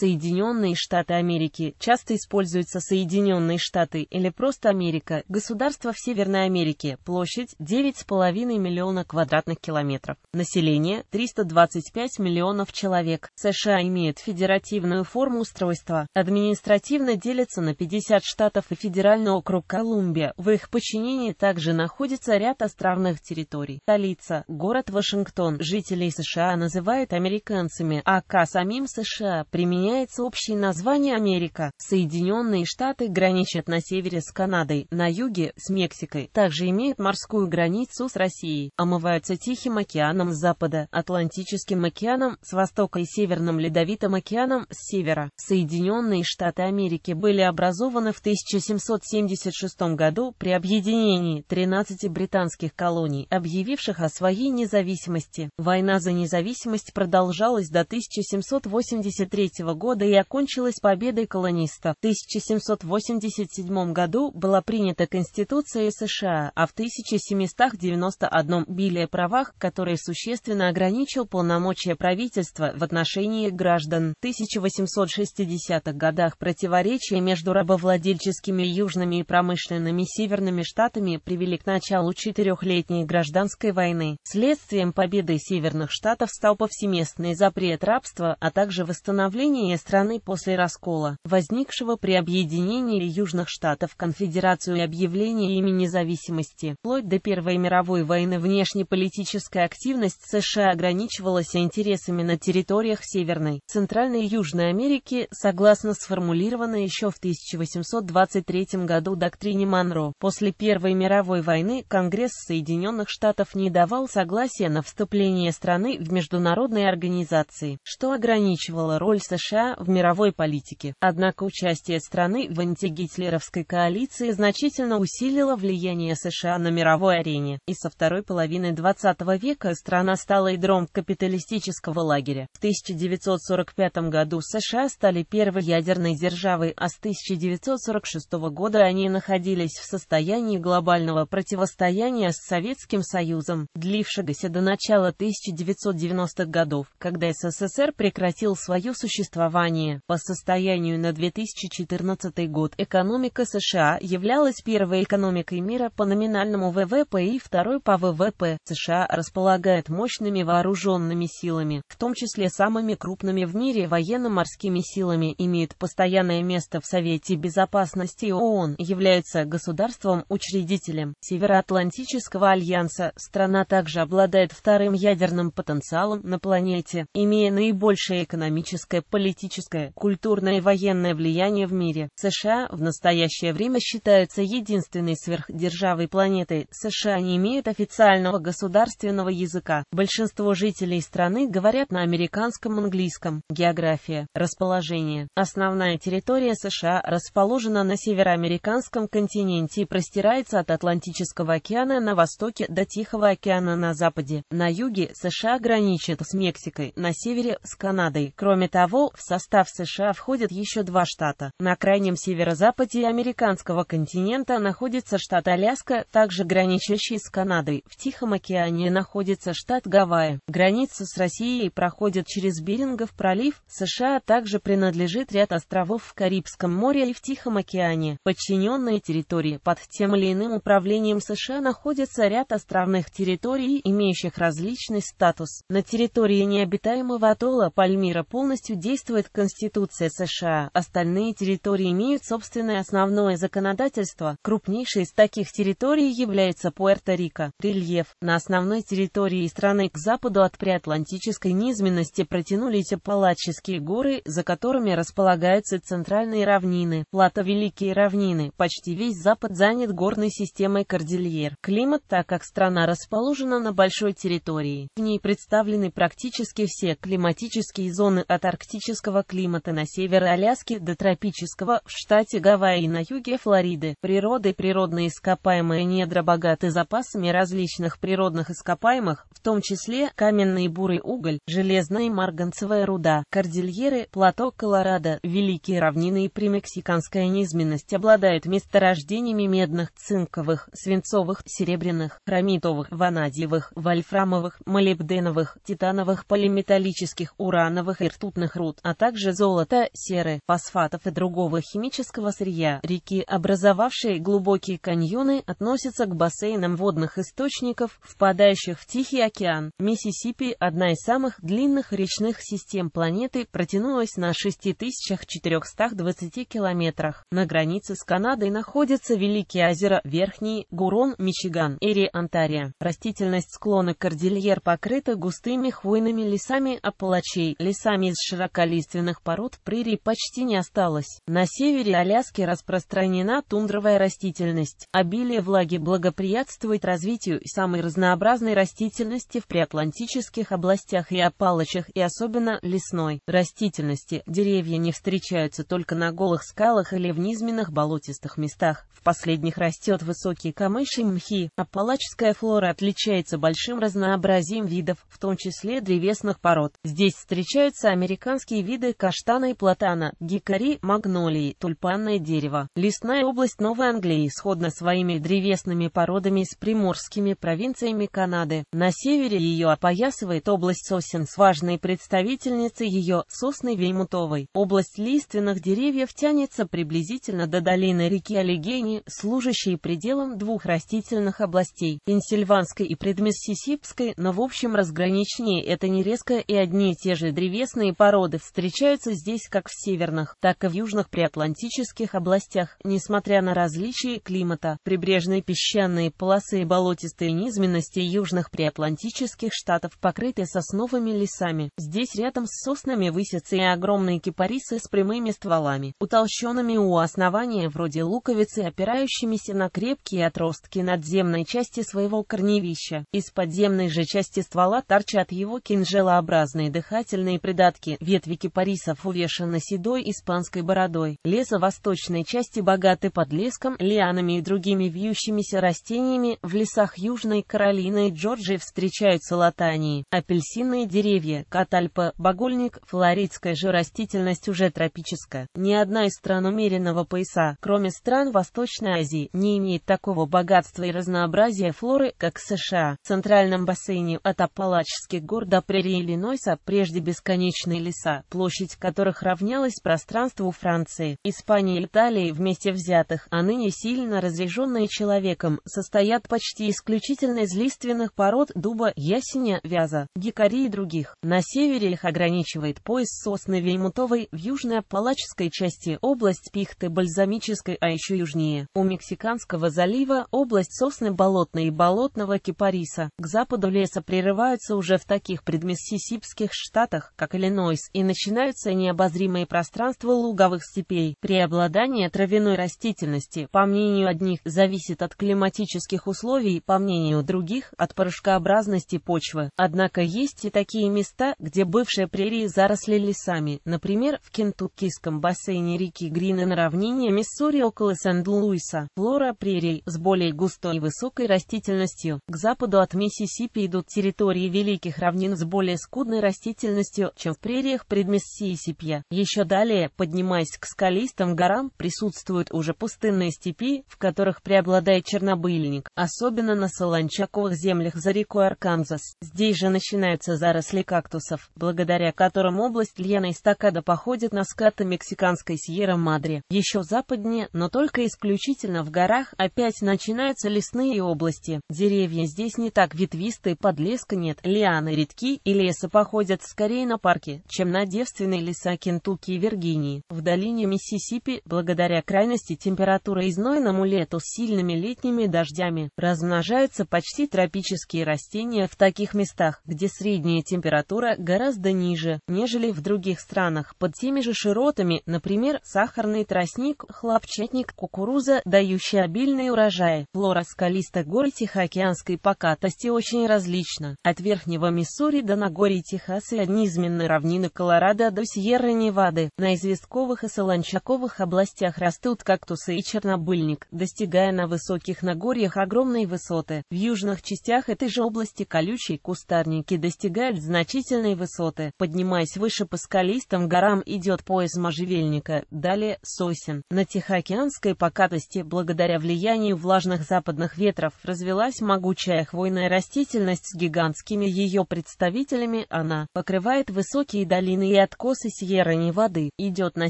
Соединенные Штаты Америки, часто используются Соединенные Штаты или просто Америка, государство в Северной Америке, площадь 9,5 миллиона квадратных километров, население 325 миллионов человек. США имеет федеративную форму устройства, административно делится на 50 штатов и федеральный округ Колумбия, в их подчинении также находится ряд островных территорий. Столица, город Вашингтон, жителей США называют американцами, а к самим США применяют сохраняется общее название Америка. Соединенные Штаты граничат на севере с Канадой, на юге – с Мексикой, также имеют морскую границу с Россией, омываются Тихим океаном с запада, Атлантическим океаном с востока и Северным Ледовитым океаном с севера. Соединенные Штаты Америки были образованы в 1776 году при объединении 13 британских колоний, объявивших о своей независимости. Война за независимость продолжалась до 1783 года года и окончилась победой колонистов. В 1787 году была принята Конституция США, а в 1791 били о правах, который существенно ограничил полномочия правительства в отношении граждан. В 1860-х годах противоречия между рабовладельческими южными и промышленными северными штатами привели к началу четырехлетней гражданской войны. Следствием победы северных штатов стал повсеместный запрет рабства, а также восстановление объединения страны после раскола, возникшего при объединении Южных Штатов Конфедерацию и объявлении ими независимости. Вплоть до Первой мировой войны внешнеполитическая активность США ограничивалась интересами на территориях Северной, Центральной и Южной Америки, согласно сформулированной еще в 1823 году доктрине Монро. После Первой мировой войны Конгресс Соединенных Штатов не давал согласия на вступление страны в международные организации, что ограничивало роль США США в мировой политике. Однако участие страны в антигитлеровской коалиции значительно усилило влияние США на мировой арене, и со второй половины 20 века страна стала ядром капиталистического лагеря. В 1945 году США стали первой ядерной державой, а с 1946 года они находились в состоянии глобального противостояния с Советским Союзом, длившегося до начала 1990-х годов, когда СССР прекратил свое существование существования. По состоянию на 2014 год экономика США являлась первой экономикой мира по номинальному ВВП и второй по ВВП. США располагает мощными вооруженными силами, в том числе самыми крупными в мире военно-морскими силами, имеет постоянное место в Совете Безопасности ООН, является государством-учредителем Североатлантического альянса. Страна также обладает вторым ядерным потенциалом на планете, имея наибольшее экономическое политическое политическое, культурное и военное влияние в мире. США в настоящее время считаются единственной сверхдержавой планеты. США не имеют официального государственного языка. Большинство жителей страны говорят на американском английском. География. Расположение. Основная территория США расположена на североамериканском континенте и простирается от Атлантического океана на востоке до Тихого океана на западе. На юге США граничит с Мексикой, на севере с Канадой. Кроме того, в состав США входят еще два штата. На крайнем северо-западе американского континента находится штат Аляска, также граничащий с Канадой. В Тихом океане находится штат Гавайи. Граница с Россией проходит через Берингов пролив. США также принадлежит ряд островов в Карибском море и в Тихом океане. Подчиненные территории под тем или иным управлением США находятся ряд островных территорий, имеющих различный статус. На территории необитаемого атолла Пальмира полностью действует действует Конституция США, остальные территории имеют собственное основное законодательство. Крупнейшей из таких территорий является Пуэрто-Рико. Рельеф. На основной территории страны к западу от приатлантической низменности протянулись Апалаческие горы, за которыми располагаются центральные равнины, плато Великие равнины. Почти весь запад занят горной системой Кордильер. Климат, так как страна расположена на большой территории, в ней представлены практически все климатические зоны от арктического тропического климата на севере Аляски до тропического в штате Гавайи на юге Флориды. Природы природные ископаемые недра богаты запасами различных природных ископаемых, в том числе каменный бурый уголь, железная и марганцевая руда, кордильеры, плато Колорадо, великие равнины и примексиканская низменность обладают месторождениями медных, цинковых, свинцовых, серебряных, хромитовых, ванадиевых, вольфрамовых, молибденовых, титановых, полиметаллических, урановых и ртутных руд, а также золота, серы, фосфатов и другого химического сырья. Реки, образовавшие глубокие каньоны, относятся к бассейнам водных источников, впадающих в Тихий океан. Миссисипи – одна из самых длинных речных систем планеты, протянулась на 6420 километрах. На границе с Канадой находятся Великие озера Верхний, Гурон, Мичиган, Эри, Антария Растительность склона Кордильер покрыта густыми хвойными лесами Апалачей, лесами из широколистных лиственных пород прерий почти не осталось. На севере Аляски распространена тундровая растительность. Обилие влаги благоприятствует развитию самой разнообразной растительности в приатлантических областях и опалочах, и особенно лесной растительности. Деревья не встречаются только на голых скалах или в низменных болотистых местах. В последних растет высокие камыши и мхи. Апалачская флора отличается большим разнообразием видов, в том числе древесных пород. Здесь встречаются американские виды каштана и платана, гикари, магнолии, тульпанное дерево. Лесная область Новой Англии сходна своими древесными породами с приморскими провинциями Канады. На севере ее опоясывает область сосен с важной представительницей ее, сосной Веймутовой. Область лиственных деревьев тянется приблизительно до долины реки Олегени, служащей пределом двух растительных областей – Пенсильванской и предмиссисипской, но в общем разграничнее это нерезко и одни и те же древесные породы в встречаются здесь как в северных, так и в южных приатлантических областях, несмотря на различия климата, прибрежные песчаные полосы и болотистые низменности южных приатлантических штатов покрыты сосновыми лесами. Здесь рядом с соснами высятся и огромные кипарисы с прямыми стволами, утолщенными у основания вроде луковицы, опирающимися на крепкие отростки надземной части своего корневища. Из подземной же части ствола торчат его кинжелообразные дыхательные придатки, ветви кипарисов увешана седой испанской бородой. Леса восточной части богаты подлеском, лианами и другими вьющимися растениями. В лесах Южной Каролины и Джорджии встречаются латании, апельсинные деревья, катальпа, багульник, флоридская же растительность уже тропическая. Ни одна из стран умеренного пояса, кроме стран Восточной Азии, не имеет такого богатства и разнообразия флоры, как США. В центральном бассейне от Апалачских гор до прерии Иллинойса прежде бесконечные леса, площадь которых равнялась пространству Франции, Испании и Италии вместе взятых, а ныне сильно разреженные человеком, состоят почти исключительно из лиственных пород дуба, ясеня, вяза, дикари и других. На севере их ограничивает пояс сосны мутовой в южной Аппалаческой части область пихты бальзамической, а еще южнее, у Мексиканского залива область сосны болотной и болотного кипариса. К западу леса прерываются уже в таких предмиссисипских штатах, как Иллинойс и начинаются начинаются необозримые пространства луговых степей. Преобладание травяной растительности, по мнению одних, зависит от климатических условий, по мнению других, от порошкообразности почвы. Однако есть и такие места, где бывшие прерии заросли лесами, например, в Кентуккийском бассейне реки Грин и на равнине Миссури около Сент-Луиса. Флора прерий с более густой и высокой растительностью. К западу от Миссисипи идут территории великих равнин с более скудной растительностью, чем в прериях предмет Миссисипи. Еще далее, поднимаясь к скалистым горам, присутствуют уже пустынные степи, в которых преобладает чернобыльник, особенно на солончаковых землях за рекой Арканзас. Здесь же начинаются заросли кактусов, благодаря которым область Льена стакада походит на скаты мексиканской Сьерра-Мадре. Еще западнее, но только исключительно в горах, опять начинаются лесные области. Деревья здесь не так ветвистые, подлеска нет, лианы редки и леса походят скорее на парки, чем на деревья девственные леса Кентукки и Виргинии. В долине Миссисипи, благодаря крайности температуры и знойному лету с сильными летними дождями, размножаются почти тропические растения в таких местах, где средняя температура гораздо ниже, нежели в других странах. Под теми же широтами, например, сахарный тростник, хлопчатник, кукуруза, дающая обильные урожаи. Флора скалистых гор Тихоокеанской покатости очень различна, от верхнего Миссури до Нагорья Техаса и низменной равнины Колорадо Колорадо до Сьерра-Невады. На известковых и солончаковых областях растут кактусы и чернобыльник, достигая на высоких нагорьях огромной высоты. В южных частях этой же области колючие кустарники достигают значительной высоты. Поднимаясь выше по скалистым горам идет пояс можжевельника, далее сосен. На Тихоокеанской покатости, благодаря влиянию влажных западных ветров, развелась могучая хвойная растительность с гигантскими ее представителями. Она покрывает высокие долины и откос из Сьерра-Невады, идет на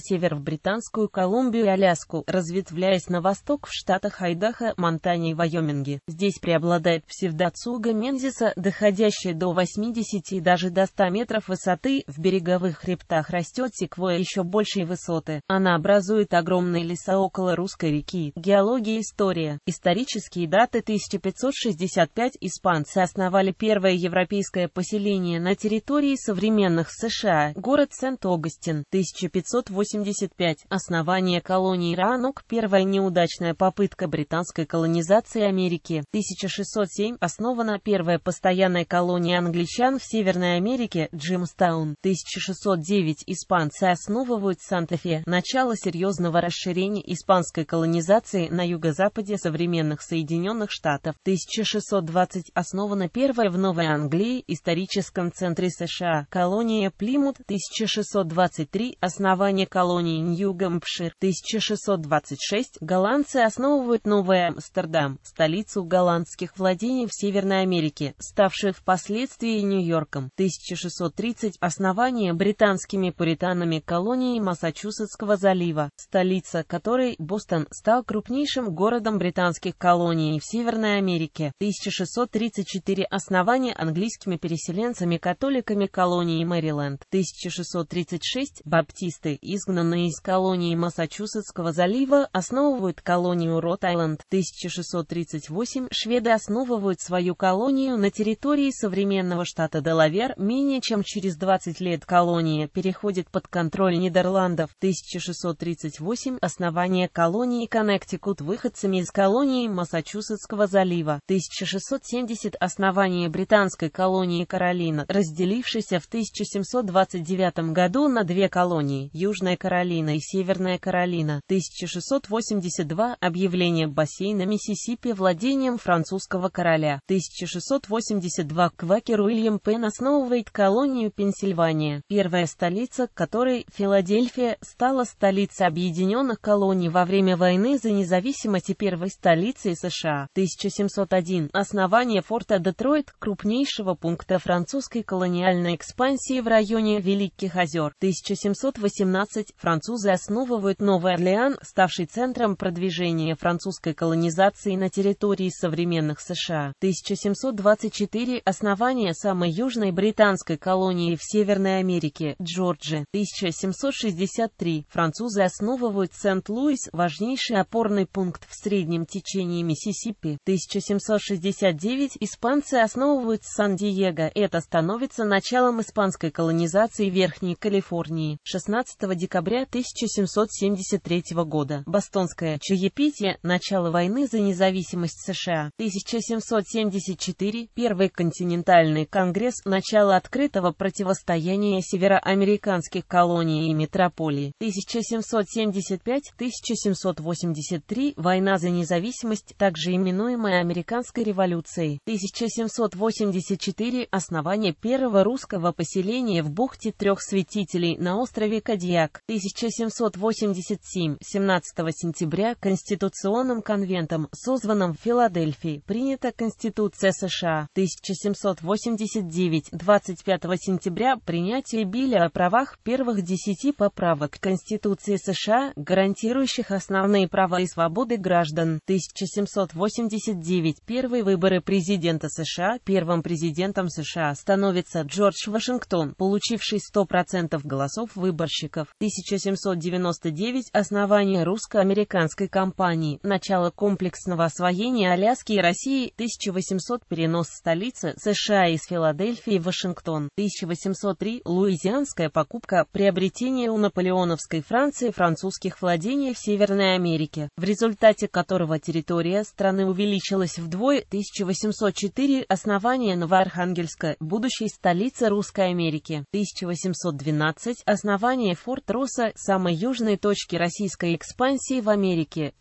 север в Британскую Колумбию и Аляску, разветвляясь на восток в штатах Айдахо, Монтане и Вайоминге. Здесь преобладает псевдоцуга мензиса, доходящая до 80 и даже до 100 метров высоты, в береговых хребтах растет секвоя еще большей высоты. Она образует огромные леса около русской реки. Геология и история. Исторические даты 1565 испанцы основали первое европейское поселение на территории современных США, город Город Сент-Огастин, 1585. Основание колонии Ранок. Первая неудачная попытка британской колонизации Америки. 1607. Основана первая постоянная колония англичан в Северной Америке, Джимстаун. 1609. Испанцы основывают Санта-Фе. Начало серьезного расширения испанской колонизации на юго-западе современных Соединенных Штатов. 1620. Основана первая в Новой Англии, историческом центре США, колония Плимут. 1620. 1623 – основание колонии Нью-Гэмпшир, 1626 – голландцы основывают Новый Амстердам, столицу голландских владений в Северной Америке, ставшую впоследствии Нью-Йорком, 1630 – основание британскими пуританами колонии Массачусетского залива, столица которой Бостон стал крупнейшим городом британских колоний в Северной Америке, 1634 – основание английскими переселенцами-католиками колонии Мэриленд, 1636 1636 баптисты, изгнанные из колонии Массачусетского залива, основывают колонию Рот-Айленд. 1638 шведы основывают свою колонию на территории современного штата Делавер. Менее чем через 20 лет колония переходит под контроль Нидерландов. 1638 основание колонии Коннектикут выходцами из колонии Массачусетского залива. 1670 основание британской колонии Каролина, разделившейся в 1729 1889 году на две колонии – Южная Каролина и Северная Каролина, 1682 – объявление бассейна Миссисипи владением французского короля, 1682 – квакер Уильям Пен основывает колонию Пенсильвания, первая столица которой, Филадельфия, стала столицей Объединенных колоний во время войны за независимость и первой столицей США, 1701 – основание форта Детройт, крупнейшего пункта французской колониальной экспансии в районе Великих Великих озер. 1718 французы основывают Новый Орлеан, ставший центром продвижения французской колонизации на территории современных США. 1724 основание самой южной британской колонии в Северной Америке, Джорджи. 1763 французы основывают Сент-Луис, важнейший опорный пункт в среднем течении Миссисипи. 1769 испанцы основывают Сан-Диего. Это становится началом испанской колонизации в. Верхней Калифорнии, 16 декабря 1773 года. Бостонское чаепитие, начало войны за независимость США, 1774, Первый континентальный конгресс, начало открытого противостояния североамериканских колоний и метрополий, 1775-1783, война за независимость, также именуемая Американской революцией, 1784, основание первого русского поселения в бухте Трех трех святителей на острове Кадьяк 1787 17 сентября Конституционным конвентом, созванным в Филадельфии, принята Конституция США 1789 25 сентября принятие Биля о правах первых десяти поправок Конституции США, гарантирующих основные права и свободы граждан 1789 первые выборы президента США, первым президентом США становится Джордж Вашингтон, получивший 100 100% голосов выборщиков. 1799 – основание русско-американской компании, начало комплексного освоения Аляски и России, 1800 – перенос столицы США из Филадельфии в Вашингтон, 1803 – луизианская покупка, приобретение у наполеоновской Франции французских владений в Северной Америке, в результате которого территория страны увеличилась вдвое, 1804 – основание Новоархангельска, будущей столицы Русской Америки, 1800 1812, основание Форт Руса, самой южной точки российской экспансии в Америке,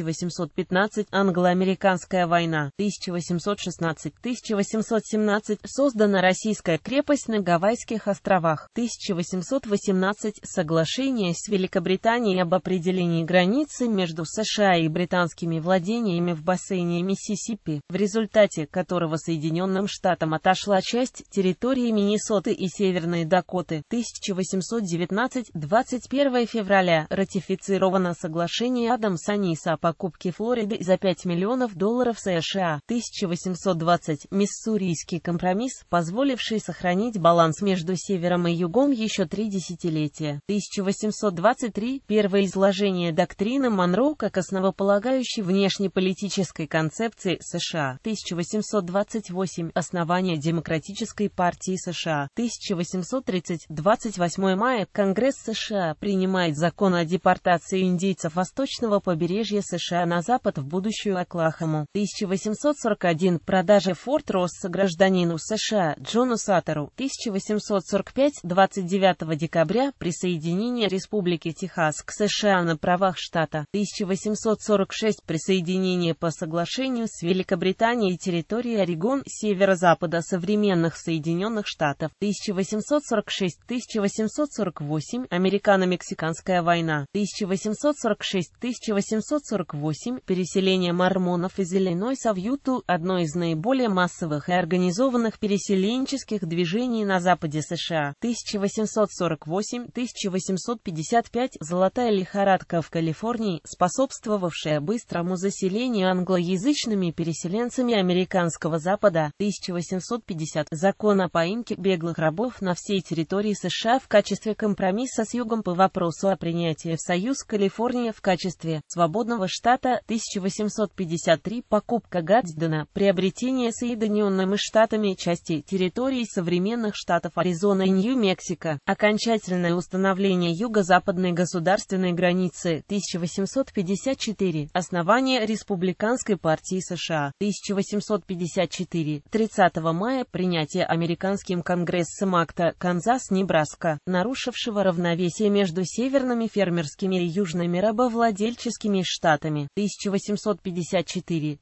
1812-1815, англо-американская война, 1816-1817, создана российская крепость на Гавайских островах, 1818, соглашение с Великобританией об определении границы между США и британскими владениями в бассейне Миссисипи, в результате которого Соединенным Штатам отошла часть территории Миннесоты, Миннесоты и Северной Дакоты 1819-21 февраля ратифицировано соглашение Адамса-Ниса о покупке Флориды за 5 миллионов долларов США 1820 Миссурийский компромисс, позволивший сохранить баланс между Севером и Югом еще три десятилетия 1823 Первое изложение доктрины Монро как основополагающей внешнеполитической концепции США 1828 Основание Демократической партии США 1830, 28 мая, Конгресс США принимает закон о депортации индейцев восточного побережья США на запад в будущую Оклахому. 1841, продажа Форт Росса гражданину США Джону Саттеру. 1845, 29 декабря, присоединение Республики Техас к США на правах штата. 1846, присоединение по соглашению с Великобританией территории Орегон северо-запада современных Соединенных Штатов. 1846-1848, Американо-Мексиканская война 1846-1848, переселение мормонов из Иллинойса в Юту, одно из наиболее массовых и организованных переселенческих движений на западе США, 1848-1855, золотая лихорадка в Калифорнии, способствовавшая быстрому заселению англоязычными переселенцами американского запада, 1850, закон о поимке беглых свободных рабов на всей территории США в качестве компромисса с Югом по вопросу о принятии в Союз Калифорния в качестве свободного штата 1853 покупка Гадсдена, приобретение Соединенными Штатами части территории современных штатов Аризона и Нью-Мексико, окончательное установление юго-западной государственной границы 1854, основание Республиканской партии США 1854, 30 мая принятие американским конгрессом Конгрессом акта Канзас-Небраска, нарушившего равновесие между северными фермерскими и южными рабовладельческими штатами. 1854-1856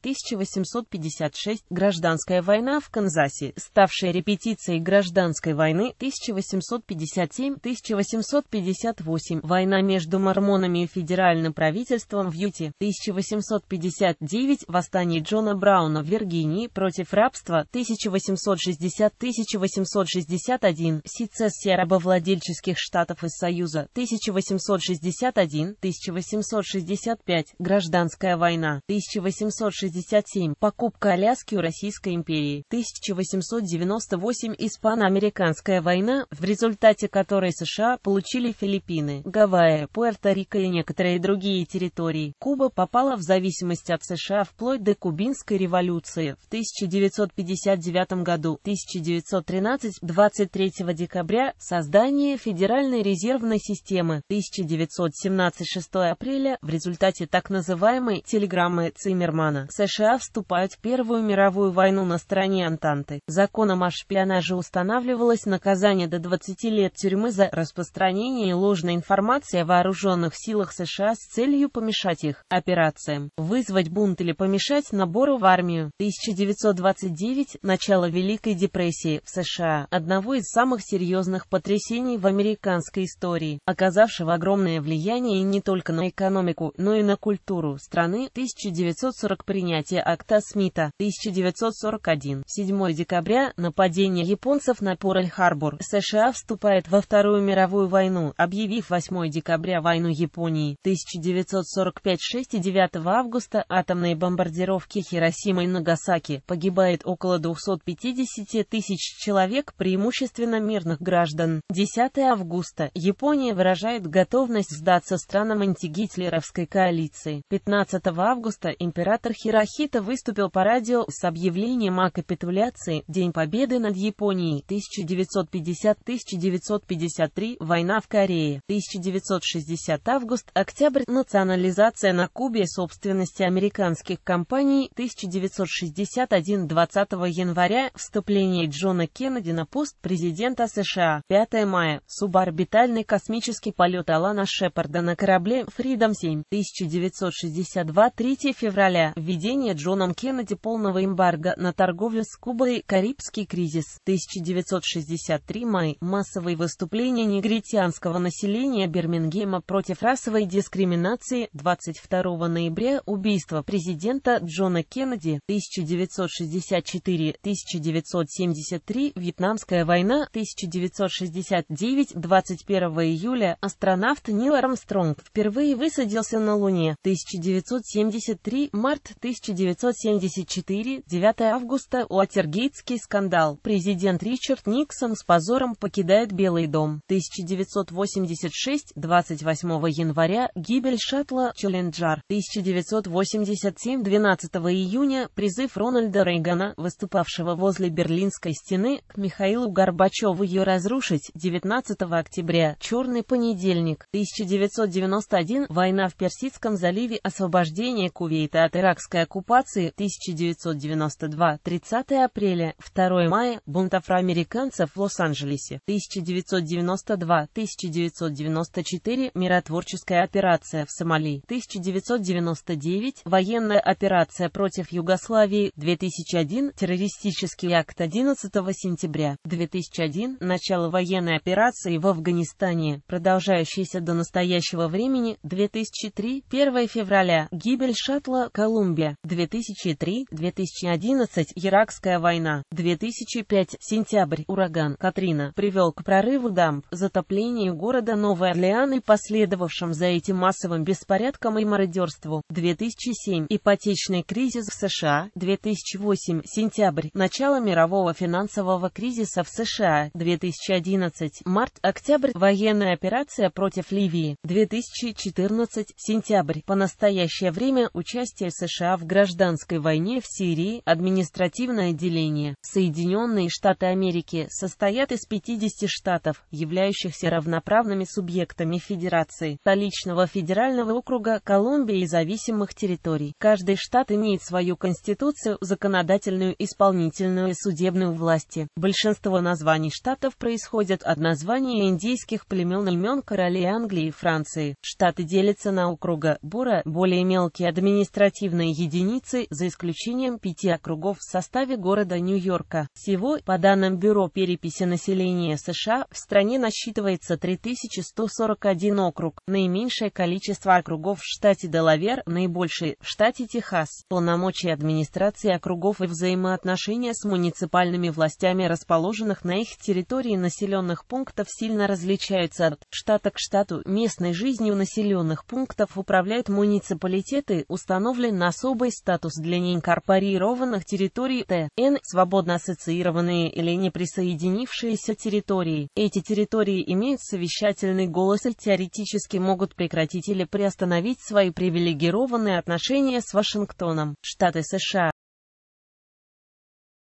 Гражданская война в Канзасе, ставшая репетицией гражданской войны 1857-1858 Война между мормонами и федеральным правительством в Юте 1859 Восстание Джона Брауна в Виргинии против рабства 1860-1861 1861 сецессия рабовладельческих штатов из Союза, 1861-1865 Гражданская война, 1867 Покупка Аляски у Российской империи, 1898 Испано-американская война, в результате которой США получили Филиппины, Гавайи, Пуэрто-Рико и некоторые другие территории. Куба попала в зависимость от США вплоть до Кубинской революции в 1959 году, 1913 – 23 декабря создание Федеральной резервной системы 1917 6 апреля в результате так называемой телеграммы Циммермана США вступают в Первую мировую войну на стороне Антанты. Законом о шпионаже устанавливалось наказание до 20 лет тюрьмы за распространение ложной информации о вооруженных силах США с целью помешать их операциям, вызвать бунт или помешать набору в армию. 1929 – начало Великой депрессии в США одного из самых серьезных потрясений в американской истории, оказавшего огромное влияние не только на экономику, но и на культуру страны 1940 принятие акта Смита 1941 7 декабря нападение японцев на Порель-Харбор США вступает во Вторую мировую войну, объявив 8 декабря войну Японии 1945 6 и 9 августа атомные бомбардировки Хиросимы и Нагасаки погибает около 250 тысяч человек при преимущественно мирных граждан. 10 августа. Япония выражает готовность сдаться странам антигитлеровской коалиции. 15 августа император Хирохита выступил по радио с объявлением о капитуляции «День победы над Японией 1950-1953, война в Корее, 1960 август, октябрь, национализация на Кубе собственности американских компаний, 1961 20 января, вступление Джона Кеннеди на пост президента США. 5 мая. Суборбитальный космический полет Алана Шепарда на корабле Freedom 7. 1962. 3 февраля. Введение Джоном Кеннеди полного эмбарго на торговлю с Кубой. Карибский кризис. 1963. Май. Массовые выступления негритянского населения Бирмингема против расовой дискриминации. 22 ноября. Убийство президента Джона Кеннеди. 1964-1973. Вьетнамский Гражданская война 1969 21 июля астронавт Нил Армстронг впервые высадился на Луне 1973 март 1974 9 августа Уотергейтский скандал. Президент Ричард Никсон с позором покидает Белый дом 1986 28 января гибель шаттла Челленджер 1987 12 июня призыв Рональда Рейгана, выступавшего возле Берлинской стены, к Михаилу Михаилу Горбачеву ее разрушить 19 октября, Черный понедельник, 1991, война в Персидском заливе, освобождение Кувейта от иракской оккупации, 1992, 30 апреля, 2 мая, бунт афроамериканцев в Лос-Анджелесе, 1992-1994, миротворческая операция в Сомали, 1999, военная операция против Югославии, 2001, террористический акт 11 сентября. 2001. Начало военной операции в Афганистане, продолжающейся до настоящего времени. 2003. 1 февраля. Гибель шаттла «Колумбия». 2003. 2011. Иракская война. 2005. Сентябрь. Ураган «Катрина» привел к прорыву дамб, затоплению города Новый Орлеан и последовавшим за этим массовым беспорядком и мародерству. 2007. Ипотечный кризис в США. 2008. Сентябрь. Начало мирового финансового кризиса Конгресса в США, 2011, март-октябрь, военная операция против Ливии, 2014, сентябрь, по настоящее время участие США в гражданской войне в Сирии, административное деление, Соединенные Штаты Америки состоят из 50 штатов, являющихся равноправными субъектами Федерации, столичного федерального округа, Колумбии и зависимых территорий. Каждый штат имеет свою конституцию, законодательную, исполнительную и судебную власти. Большинство простого названий штатов происходят от названий индейских племен имен королей Англии и Франции. Штаты делятся на округа бура, более мелкие административные единицы, за исключением пяти округов в составе города Нью-Йорка. Всего, по данным Бюро переписи населения США, в стране насчитывается 3141 округ, наименьшее количество округов в штате Делавер, наибольшее в штате Техас. Полномочия администрации округов и взаимоотношения с муниципальными властями расположены расположенных на их территории населенных пунктов сильно различаются от штата к штату. Местной жизнью населенных пунктов управляют муниципалитеты, установлен особый статус для неинкорпорированных территорий ТН, свободно ассоциированные или не присоединившиеся территории. Эти территории имеют совещательный голос и теоретически могут прекратить или приостановить свои привилегированные отношения с Вашингтоном. Штаты США